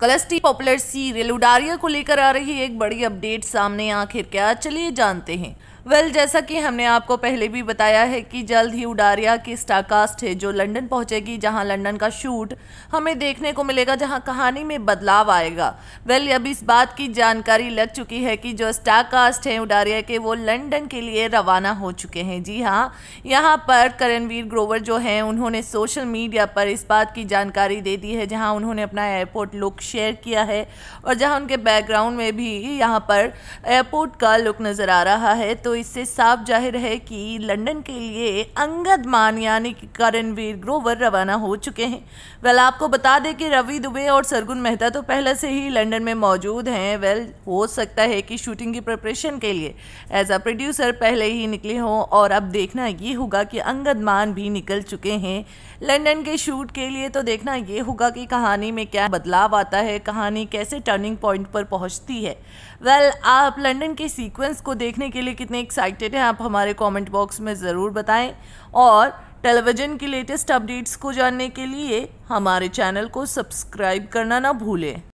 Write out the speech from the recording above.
कलस्टी popular सी रेलुडारिया को लेकर आ रही एक बड़ी अपडेट सामने आखिर क्या चलिए जानते हैं वेल well, जैसा कि हमने आपको पहले भी बताया है कि जल्द ही उडारिया की स्टारकास्ट है जो लंदन पहुंचेगी जहां लंदन का शूट हमें देखने को मिलेगा जहां कहानी में बदलाव आएगा वेल well, अब इस बात की जानकारी लग चुकी है कि जो स्टारकास्ट हैं उडारिया के वो लंदन के लिए रवाना हो चुके हैं जी हाँ यहाँ पर करणवीर ग्रोवर जो हैं उन्होंने सोशल मीडिया पर इस बात की जानकारी दे दी है जहाँ उन्होंने अपना एयरपोर्ट लुक शेयर किया है और जहाँ उनके बैकग्राउंड में भी यहाँ पर एयरपोर्ट का लुक नज़र आ रहा है तो इससे साफ जाहिर है कि लंदन के लिए अंगद मान यानी कि करणवीर ग्रोवर रवाना हो चुके हैं वेल आपको बता दें कि रवि दुबे और सरगुन मेहता तो पहले से ही लंदन में मौजूद हैं वेल हो सकता है कि शूटिंग की प्रिपरेशन के लिए एज अ प्रोड्यूसर पहले ही निकले हों और अब देखना ये होगा कि अंगद मान भी निकल चुके हैं लंदन के शूट के लिए तो देखना ये होगा कि कहानी में क्या बदलाव आता है कहानी कैसे टर्निंग पॉइंट पर पहुंचती है वेल आप लंदन के सीक्वेंस को देखने के लिए कितने कितने एक्साइटेड हैं आप हमारे कमेंट बॉक्स में ज़रूर बताएं और टेलीविज़न की लेटेस्ट अपडेट्स को जानने के लिए हमारे चैनल को सब्सक्राइब करना ना भूलें